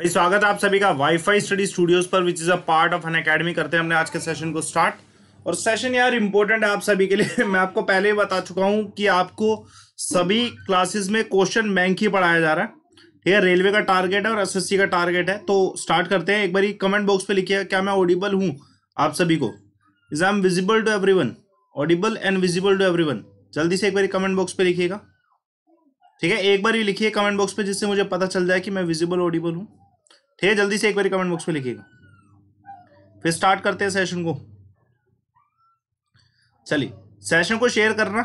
भाई स्वागत आप सभी का वाईफाई स्टडी स्टूडियोज पर which is a part of an academy करते हैं हमने आज के सेशन को स्टार्ट और सेशन यार इम्पोर्टेंट है आप सभी के लिए मैं आपको पहले ही बता चुका हूं कि आपको सभी क्लासेस में क्वेश्चन बैंक ही पढ़ाया जा रहा है ठीक है रेलवे का टारगेट है और एस का टारगेट है तो स्टार्ट करते हैं एक बार कमेंट बॉक्स पे लिखिए क्या मैं ऑडिबल हूँ आप सभी को is I am visible to everyone audible and visible to everyone जल्दी से एक बार कमेंट बॉक्स पे लिखिएगा ठीक है एक बार ही लिखिए कमेंट बॉक्स पे जिससे मुझे पता चल जाए कि मैं विजिबल ऑडिबल हूँ ठीक है जल्दी से एक बार कमेंट बॉक्स में लिखिएगा फिर स्टार्ट करते हैं सेशन को चलिए सेशन को शेयर करना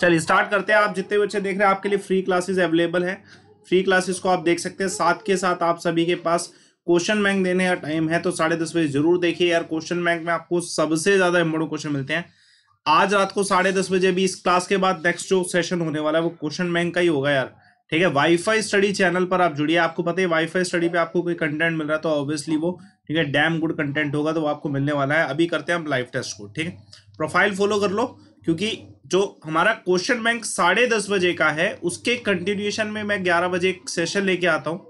चलिए स्टार्ट करते हैं आप जितने बच्चे देख रहे हैं आपके लिए फ्री क्लासेस अवेलेबल है फ्री क्लासेस को आप देख सकते हैं साथ के साथ आप सभी के पास क्वेश्चन बैंक देने का टाइम है तो साढ़े दस बजे जरूर देखिए यार क्वेश्चन बैंक में आपको सबसे ज़्यादा इम्पोर्टेंट क्वेश्चन मिलते हैं आज रात को साढ़े दस बजे भी इस क्लास के बाद नेक्स्ट जो सेशन होने वाला है वो क्वेश्चन बैंक का ही होगा यार ठीक है वाईफाई स्टडी चैनल पर आप जुड़िए आपको पता है वाईफाई स्टडी पे आपको कोई कंटेंट मिल रहा है तो ऑब्वियसली वो ठीक है डैम गुड कंटेंट होगा तो वो आपको मिलने वाला है अभी करते हैं हम लाइव टेस्ट को ठीक है प्रोफाइल फॉलो कर लो क्योंकि जो हमारा क्वेश्चन बैंक साढ़े दस बजे का है उसके कंटिन्यूएशन में मैं ग्यारह बजे सेशन लेके आता हूँ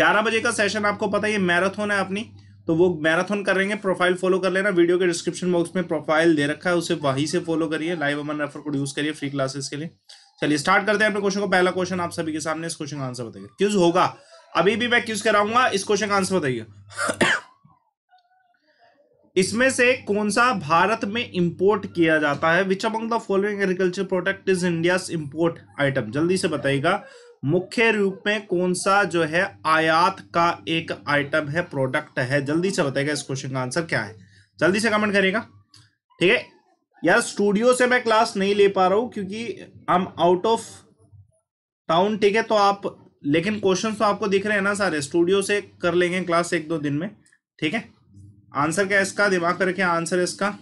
ग्यारह बजे का सेशन आपको पता है ये मैराथन है अपनी तो वो मैराथन करेंगे प्रोफाइल फॉलो कर लेना वीडियो के डिस्क्रिप्शन बॉक्स में प्रोफाइल दे रखा है उसे वहीं से फॉलो करिए लाइव अमन रेफर को यूज करिए फ्री क्लासेस के लिए चलिए स्टार्ट करते हैं अपने क्वेश्चन को पहला क्वेश्चन आप सभी के सामने इस क्वेश्चन का आंसर बताइए क्यूज होगा अभी भी मैं क्यूज कराऊंगा इस क्वेश्चन का आंसर बताइए इसमें से कौन सा भारत में इंपोर्ट किया जाता है which among the following agriculture product is India import item जल्दी से बताइएगा मुख्य रूप में कौन सा जो है आयात का एक आइटम है प्रोडक्ट है जल्दी से बताएगा इस क्वेश्चन का आंसर क्या है जल्दी से कमेंट करेगा ठीक है यार स्टूडियो से मैं क्लास नहीं ले पा रहा हूं क्योंकि I am out of town ठीक है तो आप लेकिन क्वेश्चन तो आपको दिख रहे हैं ना सारे स्टूडियो से कर लेंगे क्लास एक दो दिन में ठीक है आंसर क्या इसका दिमाग करके आंसर इसका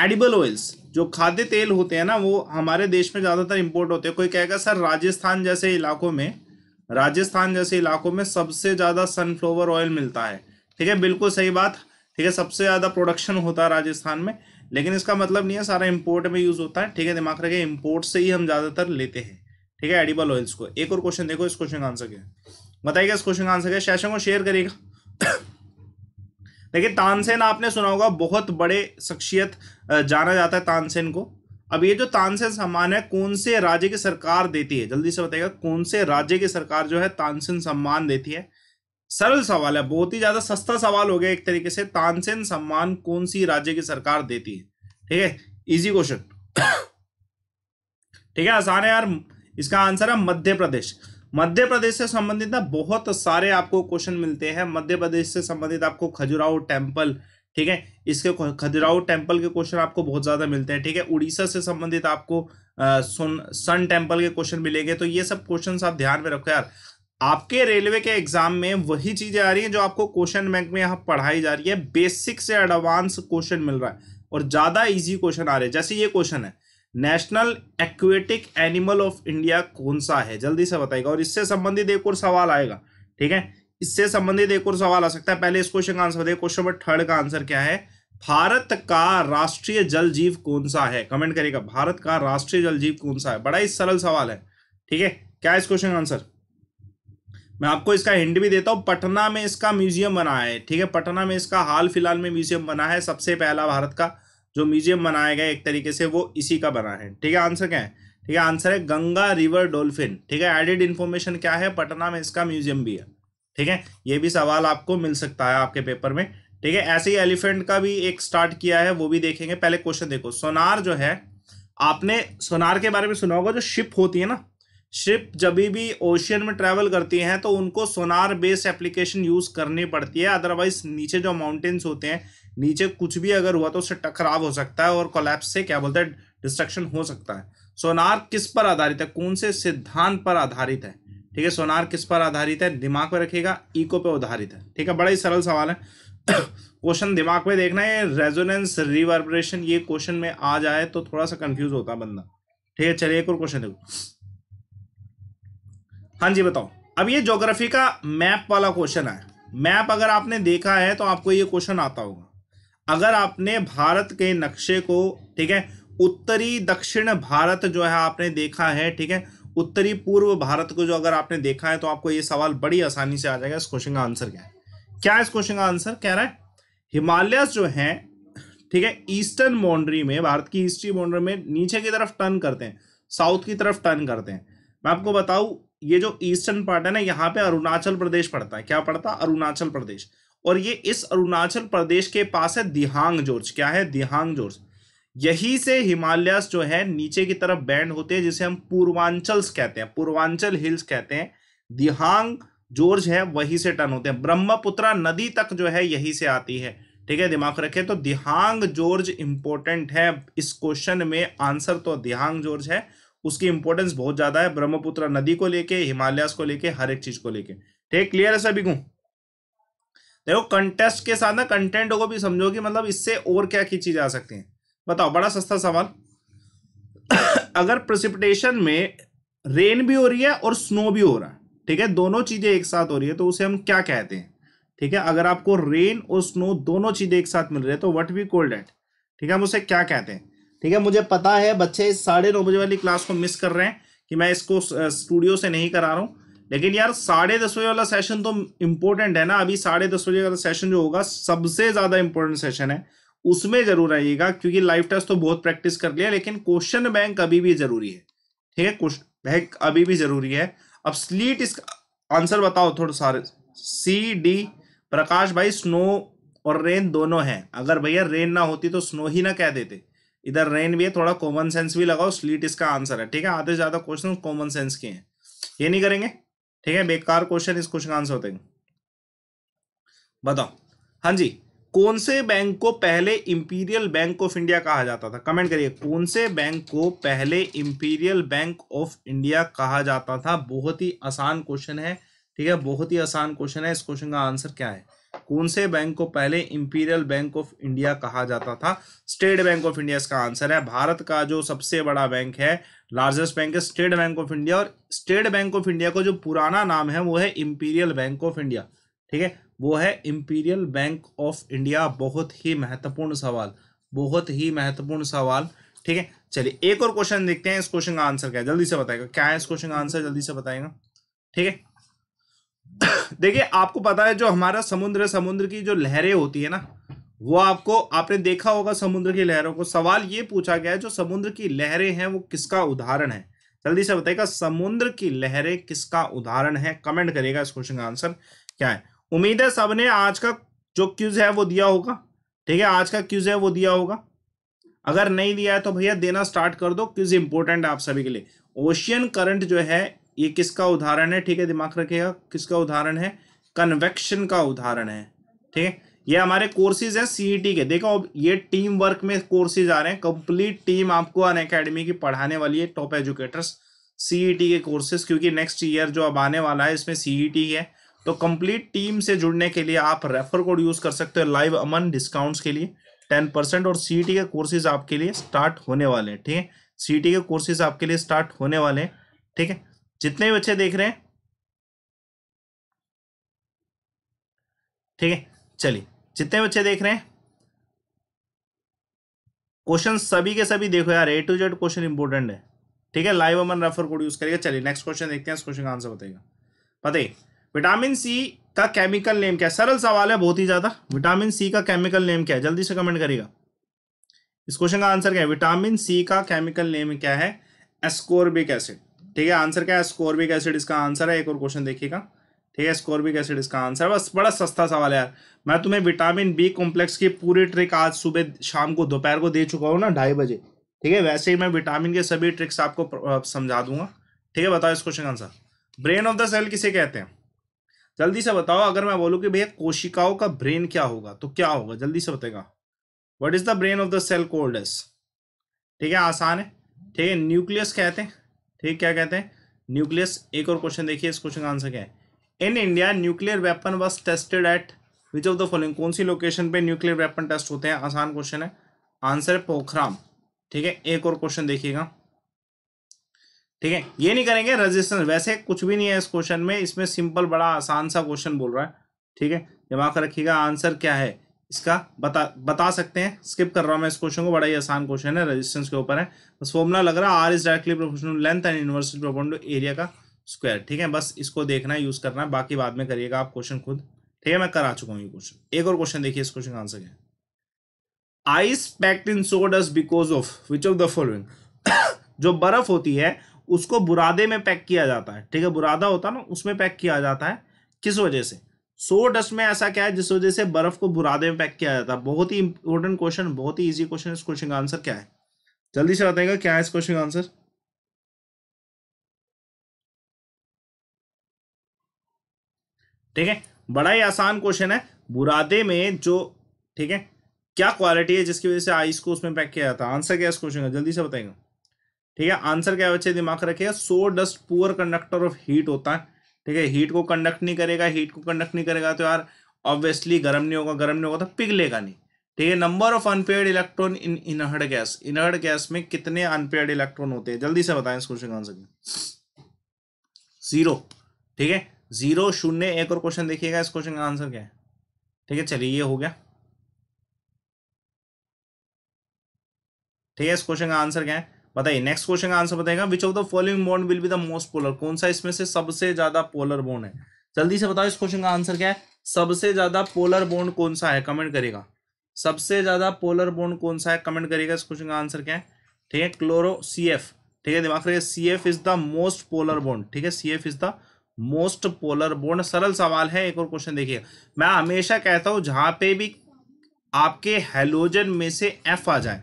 एडिबल ऑयल्स जो खाद्य तेल होते हैं ना वो हमारे देश में ज़्यादातर इम्पोर्ट होते हैं कोई कहेगा सर राजस्थान जैसे इलाकों में राजस्थान जैसे इलाकों में सबसे ज़्यादा सनफ्लावर ऑयल मिलता है ठीक है बिल्कुल सही बात ठीक है सबसे ज़्यादा प्रोडक्शन होता है राजस्थान में लेकिन इसका मतलब नहीं है सारा इम्पोर्ट में यूज़ होता है ठीक है दिमाग रखे इम्पोर्ट से ही हम ज़्यादातर लेते हैं ठीक है एडिबल ऑयल्स को एक और क्वेश्चन देखो इस क्वेश्चन का आंसर क्या बताइए इस क्वेश्चन का आंसर क्या शैशन को शेयर करिएगा देखिए तानसेन आपने सुना होगा बहुत बड़े शख्सियत जाना जाता है तानसेन को अब ये जो तानसेन सम्मान है कौन से राज्य की सरकार देती है जल्दी से बताइएगा कौन से राज्य की सरकार जो है तानसेन सम्मान देती है सरल सवाल है बहुत ही ज्यादा सस्ता सवाल हो गया एक तरीके से तानसेन सम्मान कौन सी राज्य की सरकार देती है ठीक है इजी क्वेश्चन ठीक है आसान है यार इसका आंसर है मध्य प्रदेश मध्य प्रदेश से संबंधित ना बहुत सारे आपको क्वेश्चन मिलते हैं मध्य प्रदेश से संबंधित आपको खजुराहो टेम्पल ठीक है इसके खदराऊ टेम्पल के क्वेश्चन आपको बहुत ज़्यादा मिलते हैं ठीक है उड़ीसा से संबंधित आपको सुन सन टेम्पल के क्वेश्चन मिलेंगे तो ये सब क्वेश्चन आप ध्यान में रखो यार आपके रेलवे के एग्जाम में वही चीजें आ रही हैं जो आपको क्वेश्चन बैंक में यहाँ पढ़ाई जा रही है बेसिक से एडवांस क्वेश्चन मिल रहा है और ज़्यादा इजी क्वेश्चन आ रहे हैं जैसे ये क्वेश्चन है national aquatic animal of India कौन सा है जल्दी से बताएगा और इससे संबंधित एक और सवाल आएगा ठीक है इससे संबंधित एक और सवाल आ सकता है पहले इस क्वेश्चन का आंसर दे क्वेश्चन नंबर थर्ड का आंसर क्या है भारत का राष्ट्रीय जल जीव कौन सा है कमेंट करिएगा भारत का राष्ट्रीय जल जीव कौन सा है बड़ा ही सरल सवाल है ठीक है क्या इस क्वेश्चन का आंसर मैं आपको इसका हिंट भी देता हूँ पटना में इसका म्यूजियम बना है ठीक है पटना में इसका हाल फिलहाल में म्यूजियम बना है सबसे पहला भारत का जो म्यूजियम बनाया गया एक तरीके से वो इसी का बना है ठीक है आंसर क्या है ठीक है आंसर है गंगा रिवर डोल्फिन ठीक है एडेड इन्फॉर्मेशन क्या है पटना में इसका म्यूजियम भी है ठीक है ये भी सवाल आपको मिल सकता है आपके पेपर में ठीक है ऐसे ही एलिफेंट का भी एक स्टार्ट किया है वो भी देखेंगे पहले क्वेश्चन देखो सोनार जो है आपने सोनार के बारे में सुना होगा जो शिप होती है ना शिप जब भी ओशियन में ट्रेवल करती हैं तो उनको सोनार बेस्ड एप्लीकेशन यूज़ करनी पड़ती है अदरवाइज नीचे जो माउंटेन्स होते हैं नीचे कुछ भी अगर हुआ तो उससे टकराव हो सकता है और कोलैप्स से क्या बोलते हैं डिस्ट्रक्शन हो सकता है सोनार किस पर आधारित है कौन से सिद्धांत पर आधारित है ठीक है सोनार किस पर आधारित है दिमाग पर रखिएगा इको पे आधारित है ठीक है बड़ा ही सरल सवाल है क्वेश्चन दिमाग में देखना है रेजोनेंस रिवर्ब्रेशन ये क्वेश्चन में आ जाए तो थोड़ा सा कंफ्यूज होता है बंदा ठीक है चलिए एक और क्वेश्चन देखो हाँ जी बताओ अब ये ज्योग्राफी का मैप वाला क्वेश्चन है मैप अगर आपने देखा है तो आपको ये क्वेश्चन आता होगा अगर आपने भारत के नक्शे को ठीक है उत्तरी दक्षिण भारत जो है आपने देखा है ठीक है उत्तरी पूर्व भारत को जो अगर आपने देखा है तो आपको ये सवाल बड़ी आसानी से आ जाएगा इस क्वेश्चन का आंसर क्या है क्या है इस क्वेश्चन का आंसर कह रहा है हिमालय जो है ठीक है ईस्टर्न बाउंड्री में भारत की ईस्टर्न बाउंड्री में नीचे की तरफ टर्न करते हैं साउथ की तरफ टर्न करते हैं मैं आपको बताऊं ये जो ईस्टर्न पार्ट है ना यहाँ पे अरुणाचल प्रदेश पड़ता है क्या पड़ता है अरुणाचल प्रदेश और ये इस अरुणाचल प्रदेश के पास है दिहांग जोर्ज क्या है दिहांग जोर्ज यही से हिमालयस जो है नीचे की तरफ बैंड होते हैं जिसे हम पूर्वांचल्स कहते हैं पूर्वांचल हिल्स कहते हैं दिहांग जोर्ज है वही से टर्न होते हैं ब्रह्मपुत्रा नदी तक जो है यही से आती है ठीक है दिमाग रखें तो दिहांग जोर्ज इंपॉर्टेंट है इस क्वेश्चन में आंसर तो दिहांग जोर्ज है उसकी इंपॉर्टेंस बहुत ज्यादा है ब्रह्मपुत्र नदी को लेके हिमालयस को लेके हर एक चीज को लेके ठीक क्लियर है सभी को देखो कंटेस्ट के साथ ना कंटेंट को भी समझो कि मतलब इससे और क्या की चीज आ सकती है बताओ बड़ा सस्ता सवाल अगर प्रसिपिटेशन में रेन भी हो रही है और स्नो भी हो रहा है ठीक है दोनों चीजें एक साथ हो रही है तो उसे हम क्या कहते हैं ठीक है अगर आपको रेन और स्नो दोनों चीजें एक साथ मिल रही है तो वट वी कोल्ड एट ठीक है हम उसे क्या कहते हैं ठीक है मुझे पता है बच्चे साढ़े नौ बजे वाली क्लास को मिस कर रहे हैं कि मैं इसको स्टूडियो से नहीं करा रहा हूं लेकिन यार साढ़े दस बजे वाला सेशन तो इंपॉर्टेंट है ना अभी साढ़े दस बजे वाला सेशन जो होगा सबसे ज़्यादा इंपॉर्टेंट सेशन है उसमें जरूर आइएगा क्योंकि लाइव टेस्ट तो बहुत प्रैक्टिस कर लिया लेकिन क्वेश्चन बैंक अभी भी जरूरी है ठीक है क्वेश्चन बैंक अभी भी जरूरी है अब स्लीट इसका आंसर बताओ थोड़ा सारे सी डी प्रकाश भाई स्नो और रेन दोनों हैं अगर भैया रेन ना होती तो स्नो ही ना कह देते इधर रेन भी है थोड़ा कॉमन सेंस भी लगाओ स्लीट इसका आंसर है ठीक है आधे ज़्यादा क्वेश्चन कॉमन सेंस के हैं ये नहीं करेंगे ठीक है बेकार क्वेश्चन इस क्वेश्चन का आंसर होते हैं बताओ हाँ जी कौन से बैंक को पहले इंपीरियल बैंक ऑफ इंडिया कहा जाता था कमेंट करिए कौन से बैंक को पहले इंपीरियल बैंक ऑफ इंडिया कहा जाता था बहुत ही आसान क्वेश्चन है ठीक है बहुत ही आसान क्वेश्चन है इस क्वेश्चन का आंसर क्या है कौन से बैंक को पहले इंपीरियल बैंक ऑफ इंडिया कहा जाता था स्टेट बैंक ऑफ इंडिया इसका आंसर है भारत का जो सबसे बड़ा बैंक है लार्जेस्ट बैंक है स्टेट बैंक ऑफ इंडिया और स्टेट बैंक ऑफ इंडिया का जो पुराना नाम है वो है इंपीरियल बैंक ऑफ इंडिया ठीक है वो है इम्पीरियल बैंक ऑफ इंडिया बहुत ही महत्वपूर्ण सवाल बहुत ही महत्वपूर्ण सवाल ठीक है चलिए एक और क्वेश्चन देखते हैं इस क्वेश्चन का आंसर क्या है जल्दी से बताएगा क्या है इस क्वेश्चन का आंसर जल्दी से बताएगा ठीक है देखिए आपको पता है जो हमारा समुद्र है समुद्र की जो लहरें होती है ना वो आपको आपने देखा होगा समुद्र की लहरों को सवाल ये पूछा गया है जो समुद्र की लहरें हैं वो किसका उदाहरण है जल्दी से बताइएगा समुद्र की लहरें किसका उदाहरण है कमेंट करिएगा इस क्वेश्चन का आंसर क्या है उम्मीद है सबने आज का जो क्यूज है वो दिया होगा ठीक है आज का क्यूज है वो दिया होगा अगर नहीं दिया है तो भैया देना स्टार्ट कर दो क्यूज इंपोर्टेंट आप सभी के लिए ओशियन करंट जो है ये किसका उदाहरण है ठीक है दिमाग रखिएगा किसका उदाहरण है कन्वेक्शन का उदाहरण है ठीक है ये हमारे कोर्सेज हैं सीई e के देखो अब ये टीम वर्क में कोर्सेज आ रहे हैं कंप्लीट टीम आपको अन अकेडमी की पढ़ाने वाली है टॉप एजुकेटर्स सीई e के कोर्सेज क्योंकि नेक्स्ट ईयर जो अब आने वाला है इसमें सीई e है तो कंप्लीट टीम से जुड़ने के लिए आप रेफर कोड यूज कर सकते हो लाइव अमन डिस्काउंट्स के लिए टेन परसेंट और सी के कोर्सेज आपके लिए स्टार्ट होने वाले हैं ठीक है सी के कोर्सेज आपके लिए स्टार्ट होने वाले हैं ठीक है जितने बच्चे देख रहे हैं ठीक है चलिए जितने बच्चे देख रहे हैं क्वेश्चन सभी के सभी देखो यार A to Z question important है ठीक है live Aman refer code use करेगा चलिए नेक्स्ट क्वेश्चन देखते हैं इस क्वेश्चन का आंसर बताइएगा बताइए विटामिन सी का केमिकल नेम क्या है सरल सवाल है बहुत ही ज्यादा विटामिन सी का केमिकल नेम क्या है जल्दी से कमेंट करेगा इस क्वेश्चन का आंसर क्या है विटामिन सी का केमिकल नेम क्या है एस्कोर्बिक एसिड ठीक है आंसर क्या है एस्कोर्बिक एसिड इसका आंसर है एक और क्वेश्चन देखिएगा ठीक है एस्कोर्बिक एसिड इसका आंसर है बस बड़ा सस्ता सवाल है यार मैं तुम्हें विटामिन बी कॉम्प्लेक्स की पूरी ट्रिक आज सुबह शाम को दोपहर को दे चुका हूँ ना ढाई बजे ठीक है वैसे ही मैं विटामिन के सभी ट्रिक्स आपको समझा दूंगा ठीक है बताओ इस क्वेश्चन का answer brain of the cell किसे कहते हैं जल्दी से बताओ अगर मैं बोलूँ कि भैया कोशिकाओं का ब्रेन क्या होगा तो क्या होगा जल्दी से बताएगा what is the brain of the cell कोल्डस ठीक है आसान है ठीक है न्यूक्लियस कहते हैं ठीक क्या कहते हैं न्यूक्लियस एक और क्वेश्चन देखिए इस क्वेश्चन का आंसर क्या है in India nuclear weapon was tested at which of the following कौन सी लोकेशन पे न्यूक्लियर वेपन टेस्ट होते हैं आसान क्वेश्चन है आंसर है पोखराम ठीक है एक और क्वेश्चन देखिएगा ठीक है ये नहीं करेंगे रजिस्टेंस वैसे कुछ भी नहीं है इस क्वेश्चन में इसमें सिंपल बड़ा आसान सा क्वेश्चन बोल रहा है ठीक है दिमाग रखिएगा आंसर क्या है इसका बता बता सकते हैं स्किप कर रहा हूँ मैं इस क्वेश्चन को बड़ा ही आसान क्वेश्चन है रजिस्टेंस के ऊपर है बस फॉर्मुला लग रहा है R is directly proportional length and universal proportional area का स्क्वायर ठीक है बस इसको देखना है यूज़ करना है बाकी बाद में करिएगा आप क्वेश्चन खुद ठीक है मैं करा चुका हूँ ये क्वेश्चन एक और क्वेश्चन देखिए इस क्वेश्चन का आंसर क्या ice packed in sawdust because of which of the following जो बर्फ होती है उसको बुरादे में पैक किया जाता है ठीक है बुरादा होता है ना उसमें पैक किया जाता है किस वजह से सो डस्ट में ऐसा क्या है जिस वजह से बर्फ को बुरादे में पैक किया जाता है बहुत ही इंपॉर्टेंट क्वेश्चन बहुत ही ईजी क्वेश्चन इस क्वेश्चन का आंसर क्या है जल्दी से बताएगा क्या है इस क्वेश्चन का आंसर ठीक है बड़ा ही आसान क्वेश्चन है बुरादे में जो ठीक है क्या क्वालिटी है जिसकी वजह से आइस को उसमें पैक किया जाता है आंसर क्या इस क्वेश्चन का जल्दी से बताएगा ठीक है आंसर क्या बच्चे दिमाग रखिएगा so dust poor conductor of heat होता है ठीक है हीट को कंडक्ट नहीं करेगा हीट को कंडक्ट नहीं करेगा तो यार ऑब्वियसली गर्म नहीं होगा गर्म नहीं होगा तो पिघलेगा नहीं ठीक है number of unpaired electron in inert gas inert gas में कितने अनपेड इलेक्ट्रॉन होते हैं जल्दी से बताएं इस क्वेश्चन का आंसर जीरो ठीक है जीरो शून्य एक और क्वेश्चन देखिएगा इस क्वेश्चन का आंसर क्या है ठीक है चलिए ये हो गया ठीक है इस क्वेश्चन का आंसर क्या है बताइए नेक्स्ट क्वेश्चन का आंसर बताएगा which of the following bond will be the most polar कौन सा इसमें से सबसे ज्यादा पोलर बोन है जल्दी से बताओ इस क्वेश्चन का आंसर क्या है सबसे ज्यादा पोलर बोन कौन सा है कमेंट करेगा सबसे ज्यादा पोलर बोन कौन सा है कमेंट करेगा इस क्वेश्चन का आंसर क्या है ठीक है क्लोरो सी एफ ठीक है दिमाग रखिए C F is the most polar bond ठीक है C F is the most polar bond सरल सवाल है एक और क्वेश्चन देखिए मैं हमेशा कहता हूं जहां पे भी आपके हेलोजन में से एफ आ जाए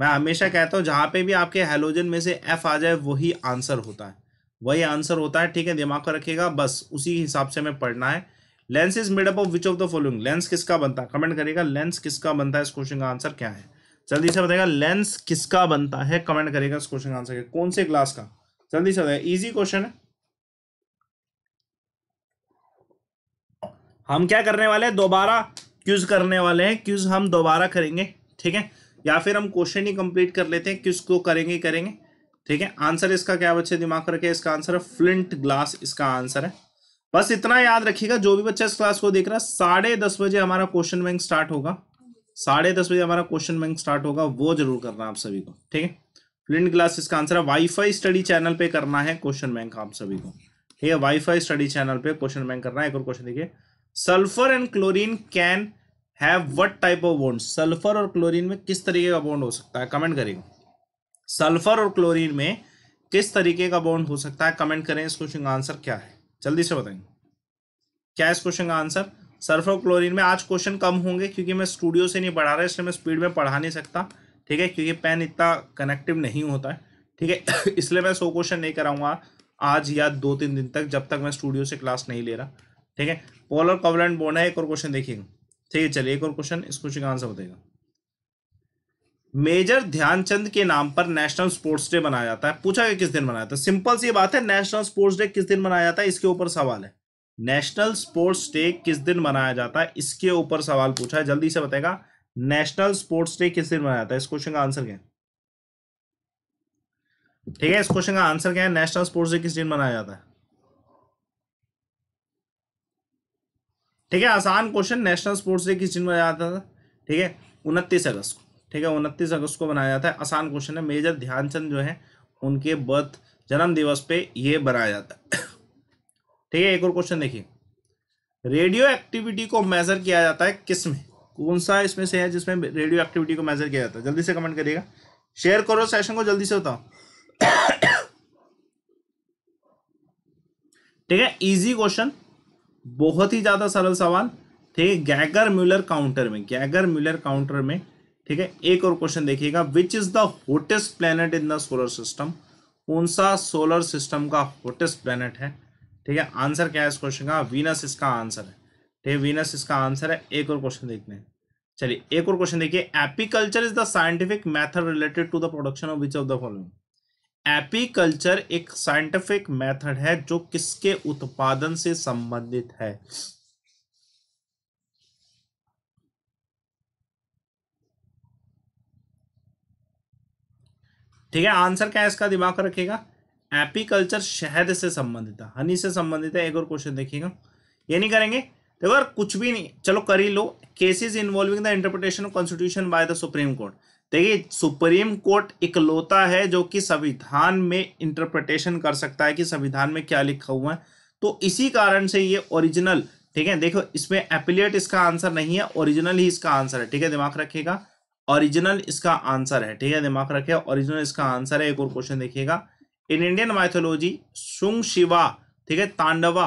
मैं हमेशा कहता हूँ जहाँ पे भी आपके हेलोजन में से एफ आ जाए वही आंसर होता है वही आंसर होता है ठीक है दिमाग को रखिएगा बस उसी हिसाब से हमें पढ़ना है lens is up of which of the following lens किसका बनता है कमेंट करेगा लेंस किसका बनता है इस क्वेश्चन का आंसर क्या है जल्दी से बताएगा लेंस किसका बनता है कमेंट करेगा इस क्वेश्चन का आंसर कौन से ग्लास का जल्दी से बताएगा इजी क्वेश्चन है हम क्या करने वाले हैं दोबारा क्यूज करने वाले हैं क्यूज हम दोबारा करेंगे ठीक है या फिर हम क्वेश्चन ही कंप्लीट कर लेते हैं किसको करेंगे करेंगे ठीक है आंसर इसका क्या बच्चे दिमाग रखे इसका आंसर है फ्लिंट ग्लास इसका आंसर है बस इतना याद रखिएगा जो भी बच्चा इस क्लास को देख रहा है साढ़े दस बजे हमारा क्वेश्चन बैंक स्टार्ट होगा साढ़े दस बजे हमारा क्वेश्चन बैंक स्टार्ट होगा वो जरूर करना आप सभी को ठीक है फ्लिंट ग्लास इसका आंसर है वाईफाई स्टडी चैनल पे करना है क्वेश्चन बैंक आप सभी को ठीक है वाईफाई स्टडी चैनल पे क्वेश्चन बैंक करना है एक और क्वेश्चन देखिए sulphur and chlorine can have what type of bond sulphur और क्लोरीन में किस तरीके का बॉन्ड हो सकता है कमेंट करेगा सल्फर और क्लोरीन में किस तरीके का बॉन्ड हो सकता है कमेंट करें इस क्वेश्चन का आंसर क्या है जल्दी से बताएंगे क्या इस क्वेश्चन का आंसर सल्फर और क्लोरीन में आज क्वेश्चन कम होंगे क्योंकि मैं स्टूडियो से नहीं पढ़ा रहा इसलिए मैं स्पीड में पढ़ा नहीं सकता ठीक है क्योंकि पेन इतना कनेक्टिव नहीं होता है ठीक है इसलिए मैं सो क्वेश्चन नहीं कराऊंगा आज या दो तीन दिन तक जब तक मैं स्टूडियो से क्लास नहीं ले रहा ठीक है पोलर कवलेंट बॉन्ड है एक और क्वेश्चन देखिएगा ठीक है चलिए एक और क्वेश्चन इस क्वेश्चन का आंसर बताएगा मेजर ध्यानचंद के नाम पर नेशनल स्पोर्ट्स डे मनाया जाता है पूछा गया किस दिन मनाया जाता है सिंपल सी बात है नेशनल स्पोर्ट्स डे किस दिन मनाया जाता है इसके ऊपर सवाल है नेशनल स्पोर्ट्स डे किस दिन मनाया जाता है इसके ऊपर सवाल पूछा है जल्दी से बताएगा नेशनल स्पोर्ट्स डे किस दिन मनाया जाता है इस क्वेश्चन का आंसर क्या है ठीक है इस क्वेश्चन का आंसर क्या है नेशनल स्पोर्ट्स डे किस दिन मनाया जाता है ठीक है आसान क्वेश्चन नेशनल स्पोर्ट्स डे किस दिन बनाया जाता था ठीक है उनतीस अगस्त को ठीक है उनतीस अगस्त को बनाया जाता है आसान क्वेश्चन है मेजर ध्यानचंद जो है उनके बर्थ जन्म दिवस पे ये बनाया जाता है ठीक है एक और क्वेश्चन देखिए रेडियो एक्टिविटी को मेजर किया जाता है किस में कौन सा इसमें से है जिसमें रेडियो एक्टिविटी को मेजर किया जाता है जल्दी से कमेंट करिएगा शेयर करो सेशन को जल्दी से बताओ ठीक है इजी क्वेश्चन बहुत ही ज़्यादा सरल सवाल ठीक है गैगर म्यूलर काउंटर में गैगर म्यूलर काउंटर में ठीक है एक और क्वेश्चन देखिएगा which is the hottest planet in the solar system कौन सा सोलर सिस्टम का होटेस्ट प्लेनेट है ठीक है आंसर क्या है इस क्वेश्चन का वीनस इसका आंसर है ठीक है वीनस इसका आंसर है एक और क्वेश्चन देखते हैं चलिए एक और क्वेश्चन देखिए apiculture is the scientific method related to the production of which of the following apiculture एक साइंटिफिक मेथड है जो किसके उत्पादन से संबंधित है ठीक है आंसर क्या है इसका दिमाग रखेगा एपीकल्चर शहद से संबंधित है हनी से संबंधित है एक और क्वेश्चन देखिएगा ये नहीं करेंगे देखो यार कुछ भी नहीं चलो कर ही लो cases involving the interpretation of constitution by the supreme court देखिए सुप्रीम कोर्ट इकलौता है जो कि संविधान में इंटरप्रिटेशन कर सकता है कि संविधान में क्या लिखा हुआ है तो इसी कारण से ये ओरिजिनल ठीक है देखो इसमें एपिलेट इसका आंसर नहीं है ओरिजिनल ही इसका आंसर है ठीक है दिमाग रखिएगा ओरिजिनल इसका आंसर है ठीक है दिमाग रखिए ओरिजिनल इसका आंसर है एक और क्वेश्चन देखिएगा इन इंडियन माइथोलॉजी सुंग शिवा ठीक है तांडवा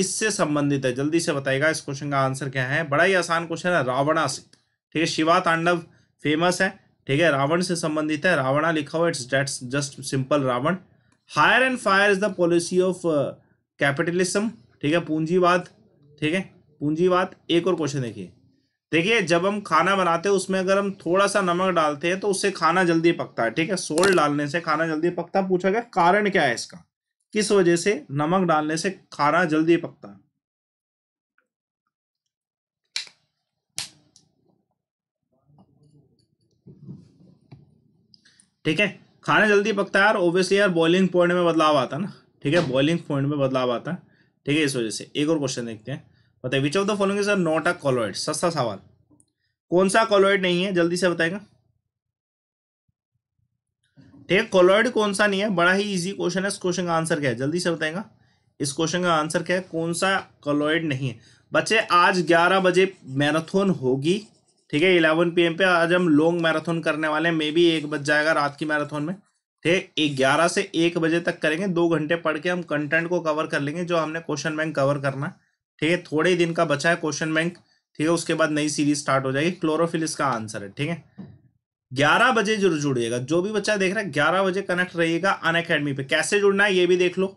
किससे संबंधित है जल्दी से बताइएगा इस क्वेश्चन का आंसर क्या है बड़ा ही आसान क्वेश्चन है रावणा ठीक है शिवा तांडव फेमस है ठीक है रावण से संबंधित है रावणा लिखा हुआ it's that's just simple Ravan hire and fire is the policy of capitalism ठीक है पूंजीवाद ठीक है पूंजीवाद एक और क्वेश्चन देखिए देखिए जब हम खाना बनाते हैं उसमें अगर हम थोड़ा सा नमक डालते हैं तो उससे खाना जल्दी पकता है ठीक है सोल्ट डालने से खाना जल्दी पकता पूछा गया कारण क्या है इसका किस वजह से नमक डालने से खाना जल्दी पकता है ठीक है खाना जल्दी पकता है यार ओबियसली यार बॉइलिंग पॉइंट में बदलाव आता है ना ठीक है बॉइलिंग पॉइंट में बदलाव आता है ठीक है इस वजह से एक और क्वेश्चन देखते हैं बताए which of the following is not a colloid सस्ता सवाल कौन सा कॉलोइड नहीं है जल्दी से बताएगा ठीक है कॉलोइड कौन सा नहीं है बड़ा ही इजी क्वेश्चन है इस क्वेश्चन का आंसर क्या है जल्दी से बताएगा इस क्वेश्चन का आंसर क्या है कौन सा कॉलोइड नहीं है बच्चे आज ग्यारह बजे मैराथन होगी ठीक है इलेवन पी पे आज हम लॉन्ग मैराथन करने वाले हैं मे बी एक बज जाएगा रात की मैराथन में ठीक है ग्यारह से एक बजे तक करेंगे दो घंटे पढ़ के हम कंटेंट को कवर कर लेंगे जो हमने क्वेश्चन बैंक कवर करना है ठीक है थोड़े ही दिन का बचा है क्वेश्चन बैंक ठीक है उसके बाद नई सीरीज स्टार्ट हो जाएगी क्लोरोफिल इसका आंसर है ठीक है ग्यारह बजे जरूर जुड़िएगा जो भी बच्चा देख रहा है ग्यारह बजे कनेक्ट रहिएगा अन अकेडमी पे कैसे जुड़ना है ये भी देख लो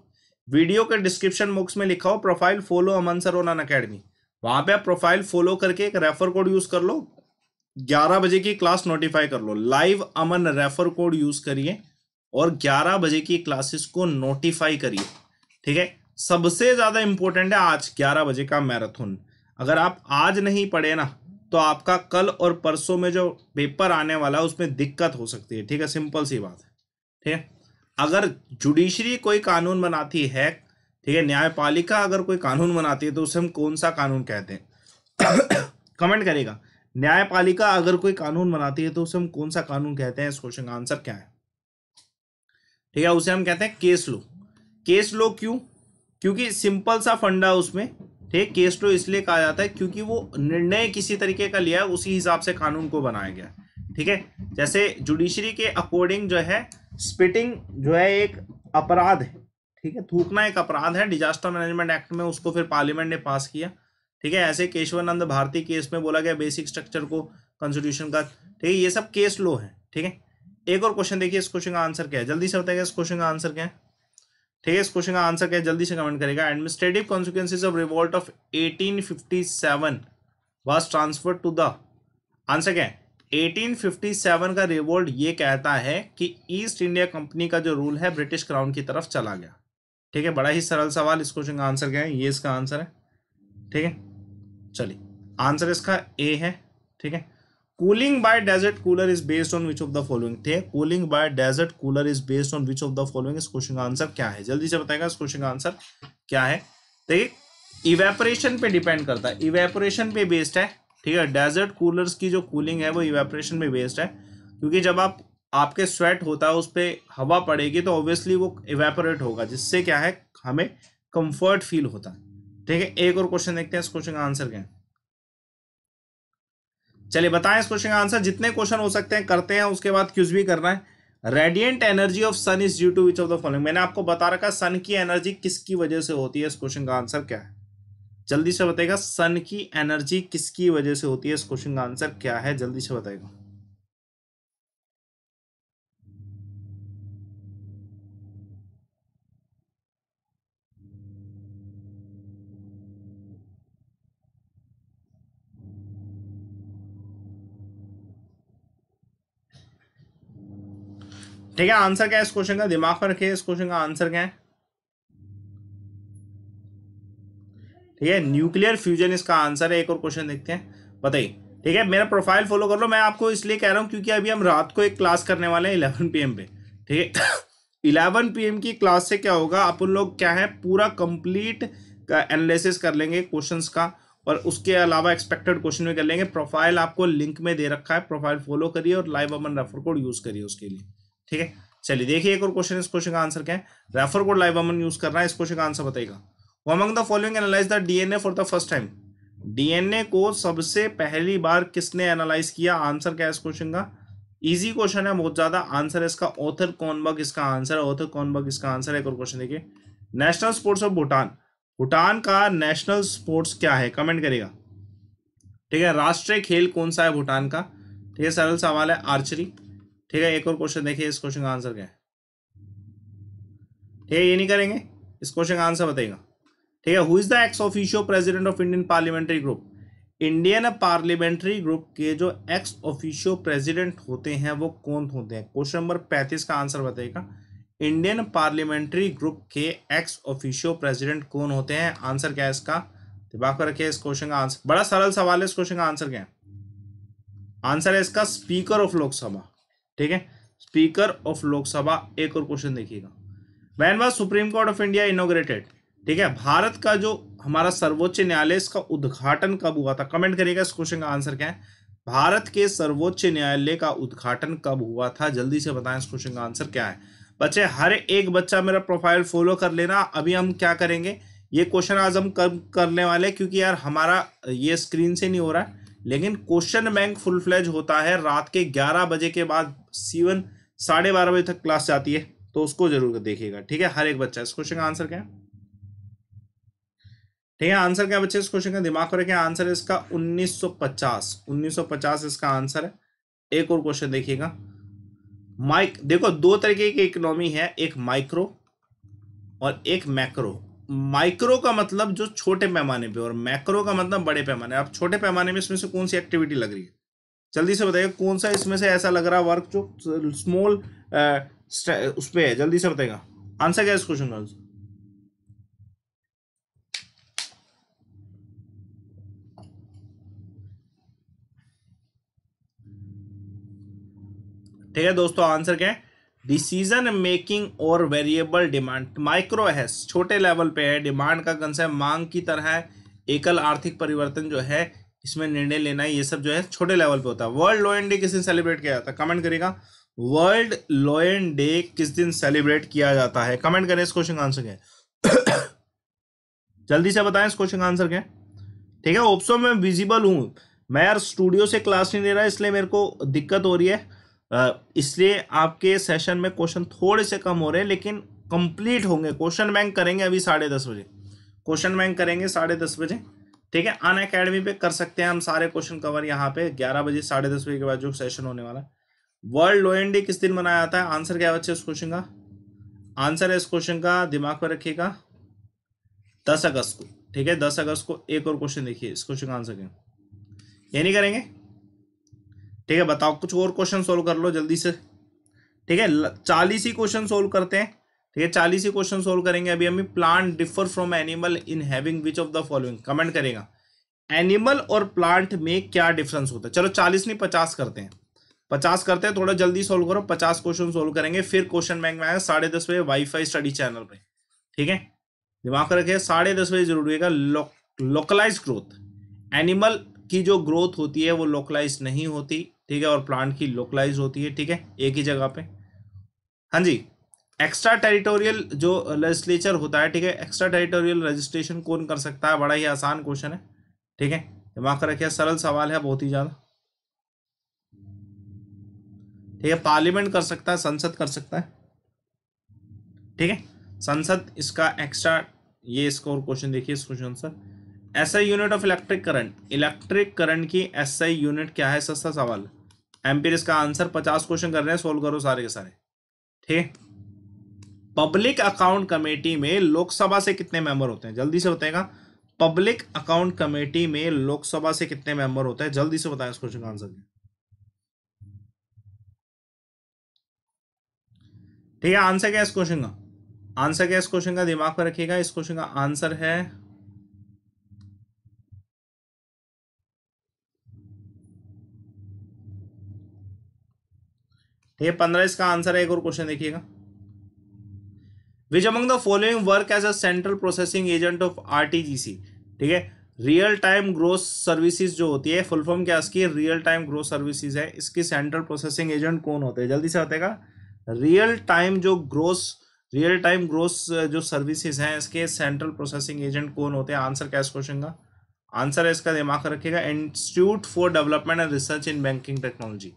वीडियो के डिस्क्रिप्शन बॉक्स में लिखा हो profile follow Aman sir on Unacademy वहां पे आप प्रोफाइल फॉलो करके एक रेफर कोड यूज कर लो 11 बजे की क्लास नोटिफाई कर लो live Aman refer code use करिए और 11 बजे की क्लासेस को नोटिफाई करिए ठीक है सबसे ज़्यादा इंपॉर्टेंट है आज 11 बजे का मैराथन अगर आप आज नहीं पढ़े ना तो आपका कल और परसों में जो पेपर आने वाला है उसमें दिक्कत हो सकती है ठीक है सिंपल सी बात है ठीक है अगर जुडिशरी कोई कानून बनाती है ठीक है न्यायपालिका अगर कोई कानून बनाती है तो उसे हम कौन सा कानून कहते हैं कमेंट करेगा न्यायपालिका अगर कोई कानून बनाती है तो उसे हम कौन सा कानून कहते हैं इस क्वेश्चन का आंसर क्या है ठीक है उसे हम कहते हैं केस लो केस लो क्यों क्योंकि सिंपल सा फंडा उसमें ठीक केस लो इसलिए कहा जाता है क्योंकि वो निर्णय किसी तरीके का लिया है उसी हिसाब से कानून को बनाया गया ठीक है जैसे जुडिशरी के अकॉर्डिंग जो है स्पिटिंग जो है एक अपराध है ठीक है थूकना एक अपराध है डिजास्टर मैनेजमेंट एक्ट में उसको फिर पार्लियामेंट ने पास किया ठीक है ऐसे केशवानंद भारती केस में बोला गया बेसिक स्ट्रक्चर को कॉन्स्टिट्यूशन का ठीक है ये सब केस लो है ठीक है एक और क्वेश्चन देखिए इस क्वेश्चन का आंसर क्या है जल्दी से बताएगा इस क्वेश्चन का आंसर क्या है ठीक है इस क्वेश्चन का आंसर क्या है जल्दी से कमेंट करेगा administrative consequences of revolt of eighteen fifty seven was transfer to the answer क्या है एटीन फिफ्टी सेवन का रिवोल्ट ये कहता है कि ईस्ट इंडिया कंपनी का जो रूल है ब्रिटिश क्राउन की तरफ चला गया ठीक है बड़ा ही सरल सवाल इस क्वेश्चन का आंसर क्या है ये इसका आंसर है ठीक है चलिए आंसर इसका ए है ठीक है cooling by desert cooler is based on which of the following ठीक है cooling by desert cooler is based on which of the following इस क्वेश्चन का आंसर क्या है जल्दी से बताएगा इस क्वेश्चन का आंसर क्या है देखिए इवेपोरेशन पे डिपेंड करता है इवेपोरेशन पे बेस्ड है ठीक है डेजर्ट कूलर्स की जो कूलिंग है वो इवेपोरेशन पे बेस्ड है क्योंकि जब आप आपके स्वेट होता है उस पर हवा पड़ेगी तो ऑब्वियसली वो इवेपोरेट होगा जिससे क्या है हमें कंफर्ट फील होता है ठीक है एक और क्वेश्चन देखते हैं इस क्वेश्चन का आंसर क्या चलिए बताएं इस क्वेश्चन का आंसर जितने क्वेश्चन हो सकते हैं करते हैं उसके बाद क्यूज भी करना है radiant energy of sun is due to which of the following मैंने आपको बता रखा सन की एनर्जी किसकी वजह से होती है इस क्वेश्चन का आंसर क्या है जल्दी से बताएगा सन की एनर्जी किसकी वजह से होती है इस क्वेश्चन का आंसर क्या है जल्दी से बताएगा ठीक है आंसर क्या है इस क्वेश्चन का दिमाग में रखिए इस क्वेश्चन का आंसर क्या है ठीक है न्यूक्लियर फ्यूजन इसका आंसर है एक और क्वेश्चन देखते हैं बताइए ठीक है मेरा प्रोफाइल फॉलो कर लो मैं आपको इसलिए कह रहा हूं क्योंकि अभी हम रात को एक क्लास करने वाले हैं इलेवन पी पे ठीक है इलेवन पी की क्लास से क्या होगा आप उन लोग क्या है पूरा कंप्लीट एनालिसिस कर लेंगे क्वेश्चन का और उसके अलावा एक्सपेक्टेड क्वेश्चन भी कर लेंगे प्रोफाइल आपको लिंक में दे रखा है प्रोफाइल फॉलो करिए और live Aman refer code use करिए उसके लिए ठीक है चलिए देखिए एक और क्वेश्चन इस क्वेश्चन का आंसर क्या है refer code live Aman use करना है इस क्वेश्चन का आंसर बताएगा वो among the following analyse the DNA for the first time DNA को सबसे पहली बार किसने एनालाइज किया आंसर क्या है इस क्वेश्चन का इजी क्वेश्चन है बहुत ज्यादा आंसर है इसका ऑथर कॉनबर्ग इसका आंसर है ऑथर कॉनबर्ग इसका आंसर है एक और क्वेश्चन देखिए national sports of Bhutan Bhutan का नेशनल स्पोर्ट्स क्या है कमेंट करेगा ठीक है राष्ट्रीय खेल कौन सा है भूटान का ठीक है सरल सवाल है आर्चरी ठीक है एक और क्वेश्चन देखिए इस क्वेश्चन का आंसर क्या है ठीक है ये नहीं करेंगे इस क्वेश्चन का आंसर बताइएगा ठीक है who is the ex officio president of Indian parliamentary group Indian parliamentary group के जो एक्स ऑफिशियो प्रेसिडेंट होते हैं वो कौन होते हैं क्वेश्चन नंबर पैंतीस का आंसर बताइएगा इंडियन पार्लियामेंट्री ग्रुप के एक्स ऑफिशियो प्रेसिडेंट कौन होते हैं आंसर क्या है इसका दिमाग पर रखिए इस क्वेश्चन का आंसर बड़ा सरल सवाल है इस क्वेश्चन का आंसर क्या है आंसर है इसका स्पीकर ऑफ लोकसभा ठीक है स्पीकर ऑफ लोकसभा एक और क्वेश्चन देखिएगा when was supreme court of India inaugurated ठीक है भारत का जो हमारा सर्वोच्च न्यायालय इसका उद्घाटन कब हुआ था कमेंट करिएगा इस क्वेश्चन का आंसर क्या है भारत के सर्वोच्च न्यायालय का उद्घाटन कब हुआ था जल्दी से बताएं इस क्वेश्चन का आंसर क्या है बच्चे हर एक बच्चा मेरा प्रोफाइल फॉलो कर लेना अभी हम क्या करेंगे ये क्वेश्चन आज हम कब करने वाले क्योंकि यार हमारा ये स्क्रीन से नहीं हो रहा है लेकिन क्वेश्चन बैंक फुल फ्लेज होता है रात के ग्यारह बजे के बाद सीवन साढ़े बारह बजे तक क्लास जाती है तो उसको जरूर देखिएगा ठीक है हर एक बच्चा इस क्वेश्चन का आंसर क्या है ठीक है आंसर क्या बच्चे इस क्वेश्चन का दिमाग पर क्या आंसर है इसका 1950 1950 इसका आंसर है एक और क्वेश्चन देखिएगा माइक देखो दो तरीके की इकोनॉमी है एक माइक्रो और एक मैक्रो माइक्रो का मतलब जो छोटे पैमाने पे और मैक्रो का मतलब बड़े पैमाने आप छोटे पैमाने में इसमें से कौन सी एक्टिविटी लग रही है जल्दी से बताइए कौन सा इसमें से ऐसा लग रहा वर्क जो स्मॉल उस पर है जल्दी से बताएगा आंसर क्या है इस क्वेश्चन का ठीक है दोस्तों आंसर क्या है डिसीजन मेकिंग और वेरिएबल डिमांड माइक्रो है छोटे लेवल पे है डिमांड का कंसेप्ट मांग की तरह है एकल आर्थिक परिवर्तन जो है इसमें निर्णय लेना है ये सब जो है छोटे लेवल पे होता है वर्ल्ड लोयन डे किस दिन सेलिब्रेट किया जाता है कमेंट करेगा वर्ल्ड लोयन डे किस दिन सेलिब्रेट किया जाता है कमेंट करें इस क्वेश्चन का आंसर क्या जल्दी से बताएं इस क्वेश्चन का आंसर क्या ठीक है ऑप्शन में विजिबल हूं मैं यार स्टूडियो से क्लास नहीं ले रहा इसलिए मेरे को दिक्कत हो रही है इसलिए आपके सेशन में क्वेश्चन थोड़े से कम हो रहे हैं लेकिन कंप्लीट होंगे क्वेश्चन बैंक करेंगे अभी साढ़े दस बजे क्वेश्चन बैंक करेंगे साढ़े दस बजे ठीक है अन अकेडमी पे कर सकते हैं हम सारे क्वेश्चन कवर यहाँ पे ग्यारह बजे साढ़े दस बजे के बाद जो सेशन होने वाला है वर्ल्ड लोएन डे किस दिन मनाया जाता है आंसर क्या है बच्चे इस क्वेश्चन का आंसर है इस क्वेश्चन का दिमाग पर रखिएगा दस अगस्त को ठीक है दस अगस्त को एक और क्वेश्चन देखिए इस क्वेश्चन का आंसर क्या ये नहीं करेंगे ठीक है बताओ कुछ और क्वेश्चन सोल्व कर लो जल्दी से ठीक है चालीस ही क्वेश्चन सोल्व करते हैं ठीक है चालीस ही क्वेश्चन सोल्व करेंगे अभी हमें plant differ from animal in having which of the following comment करेगा एनिमल और प्लांट में क्या डिफरेंस होता है चलो चालीस नहीं पचास करते हैं पचास करते हैं थोड़ा जल्दी सोल्व करो पचास क्वेश्चन सोल्व करेंगे फिर क्वेश्चन बैंक में आएगा साढ़े दस बजे वाईफाई स्टडी चैनल पे ठीक है दिमाग रखे साढ़े दस बजे जरूरी है लोकलाइज ग्रोथ एनिमल की जो ग्रोथ होती है वो लोकलाइज नहीं होती ठीक है और प्लांट की लोकलाइज होती है ठीक है एक ही जगह पे हाँ जी एक्स्ट्रा टेरिटोरियल जो लेजिस्लेचर होता है ठीक है एक्स्ट्रा टेरिटोरियल रजिस्ट्रेशन कौन कर सकता है बड़ा ही आसान क्वेश्चन है ठीक है दिमाग का रखिए सरल सवाल है बहुत ही ज़्यादा ठीक है पार्लियामेंट कर सकता है संसद कर सकता है ठीक है संसद इसका एक्स्ट्रा ये इसका और क्वेश्चन देखिए इस question sir SI unit of electric current electric current की एसआई यूनिट क्या है सस्ता सवाल एमपीर इसका आंसर पचास क्वेश्चन कर रहे हैं सोल्व करो सारे के सारे ठीक पब्लिक अकाउंट कमेटी में लोकसभा से कितने मेंबर होते हैं जल्दी से बताएगा पब्लिक अकाउंट कमेटी में लोकसभा से कितने मेंबर होते हैं जल्दी से बताएं इस क्वेश्चन का आंसर ठीक है आंसर क्या है इस क्वेश्चन का आंसर क्या है इस क्वेश्चन का दिमाग पर रखिएगा इस क्वेश्चन का आंसर है ठीक तो है पंद्रह इसका आंसर है एक और क्वेश्चन देखिएगा which among the following work as a central processing agent of RTGS ठीक है रियल टाइम ग्रोथ सर्विसेज जो होती है फुल फॉर्म क्या इसकी रियल टाइम ग्रोथ सर्विसेज है इसकी सेंट्रल प्रोसेसिंग एजेंट कौन होते हैं जल्दी से बताएगा रियल टाइम जो ग्रोथ रियल टाइम ग्रोथ जो सर्विसेज हैं इसके सेंट्रल प्रोसेसिंग एजेंट कौन होते हैं आंसर क्या इस क्वेश्चन का आंसर है इसका दिमाग रखेगा institute for development and research in banking technology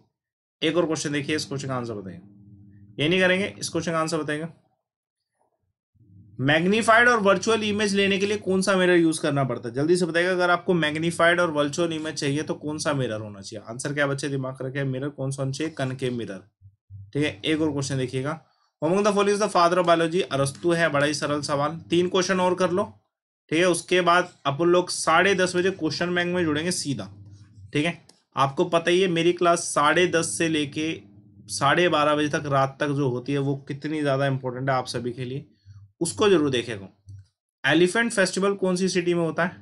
एक और क्वेश्चन देखिए इस क्वेश्चन का आंसर बताएंगे ये नहीं करेंगे इस क्वेश्चन का आंसर बताएंगे मैग्नीफाइड और वर्चुअल इमेज लेने के लिए कौन सा मिरर यूज करना पड़ता है जल्दी से बताएगा अगर आपको मैग्नीफाइड और वर्चुअल इमेज चाहिए तो कौन सा मिरर होना चाहिए आंसर क्या बच्चे दिमाग रखे मिरर कौन सा होना चाहिए कनकेव मिरर ठीक है एक और क्वेश्चन देखिएगा who among the fall is the father of biology अरस्तु है बड़ा ही सरल सवाल तीन क्वेश्चन और कर लो ठीक है उसके बाद अपन लोग साढ़े दस बजे क्वेश्चन बैंक में जुड़ेंगे सीधा ठीक है आपको पता ही है मेरी क्लास साढ़े दस से लेके साढ़े बारह बजे तक रात तक जो होती है वो कितनी ज़्यादा इंपॉर्टेंट है आप सभी के लिए उसको जरूर देखेगा एलिफेंट फेस्टिवल कौन सी सिटी में होता है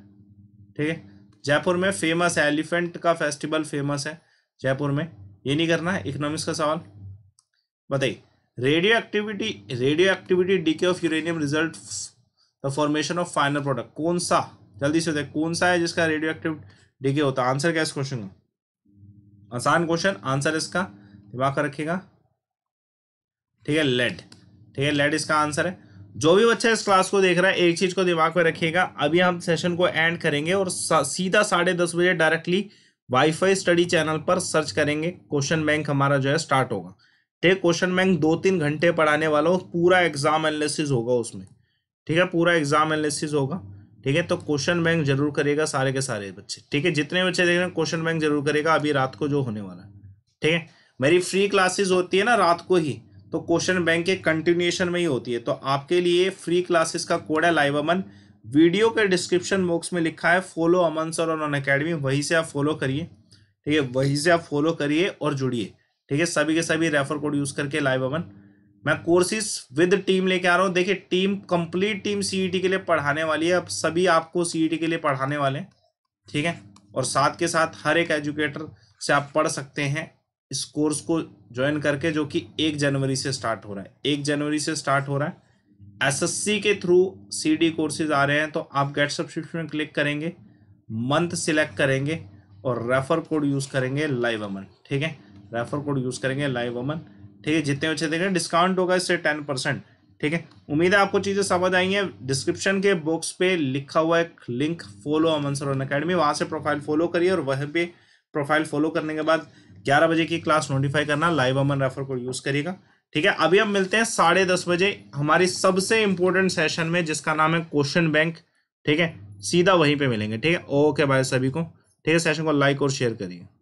ठीक है जयपुर में फेमस है एलिफेंट का फेस्टिवल फेमस है जयपुर में ये नहीं करना है इकोनॉमिक्स का सवाल बताइए radioactivity radioactivity decay of uranium result the formation of final product कौन सा जल्दी से बताए कौन सा है जिसका रेडियो एक्टिव डीके होता है आंसर क्या इस क्वेश्चन का आसान क्वेश्चन आंसर इसका दिमाग कर रखिएगा ठीक है लेड ठीक है लेड इसका आंसर है जो भी बच्चा इस क्लास को देख रहा है एक चीज़ को दिमाग में रखिएगा अभी हम सेशन को एंड करेंगे और सा, सीधा साढ़े दस बजे डायरेक्टली वाईफाई स्टडी चैनल पर सर्च करेंगे क्वेश्चन बैंक हमारा जो है स्टार्ट होगा ठीक क्वेश्चन बैंक दो तीन घंटे पढ़ाने वाला हो पूरा एग्जाम एनालिसिस होगा उसमें ठीक है पूरा एग्जाम एनालिसिस होगा ठीक है तो क्वेश्चन बैंक जरूर करेगा सारे के सारे बच्चे ठीक है जितने बच्चे देख रहे हैं क्वेश्चन बैंक जरूर करेगा अभी रात को जो होने वाला है ठीक है मेरी फ्री क्लासेस होती है ना रात को ही तो क्वेश्चन बैंक के कंटिन्यूएशन में ही होती है तो आपके लिए फ्री क्लासेस का कोड है लाइव अमन वीडियो के डिस्क्रिप्शन बॉक्स में लिखा है फॉलो अमन सर और अन अकेडमी वहीं से आप फॉलो करिए ठीक है वहीं से आप फॉलो करिए और जुड़िए ठीक है सभी के सभी रेफर कोड यूज़ करके लाइव अमन मैं कोर्सेज विद टीम लेके आ रहा हूँ देखिए टीम कंप्लीट टीम सीईटी के लिए पढ़ाने वाली है अब सभी आपको सीईटी e के लिए पढ़ाने वाले हैं ठीक है और साथ के साथ हर एक एजुकेटर से आप पढ़ सकते हैं इस कोर्स को ज्वाइन करके जो कि एक जनवरी से स्टार्ट हो रहा है एक जनवरी से स्टार्ट हो रहा है एस के थ्रू सी कोर्सेज आ रहे हैं तो आप गेट सब्सक्रिप्शन क्लिक करेंगे मंथ सिलेक्ट करेंगे और रेफर कोड यूज़ करेंगे लाइव अमन ठीक है रेफर कोड यूज़ करेंगे लाइव अमन ठीक है जितने अच्छे देखें डिस्काउंट होगा इससे टेन परसेंट ठीक है उम्मीद है आपको चीज़ें समझ आई हैं डिस्क्रिप्शन के बॉक्स पे लिखा हुआ एक link follow Aman sir on academy वहाँ से प्रोफाइल फॉलो करिए और वह पे प्रोफाइल फॉलो करने के बाद ग्यारह बजे की क्लास नोटिफाई करना लाइव अमन रेफर को यूज़ करिएगा ठीक है अभी हम मिलते हैं साढ़े दस बजे हमारी सबसे इंपॉर्टेंट सेशन में जिसका नाम है क्वेश्चन बैंक ठीक है सीधा वहीं पर मिलेंगे ठीक है ओके बाय सभी को ठीक है सेशन को लाइक और शेयर करिए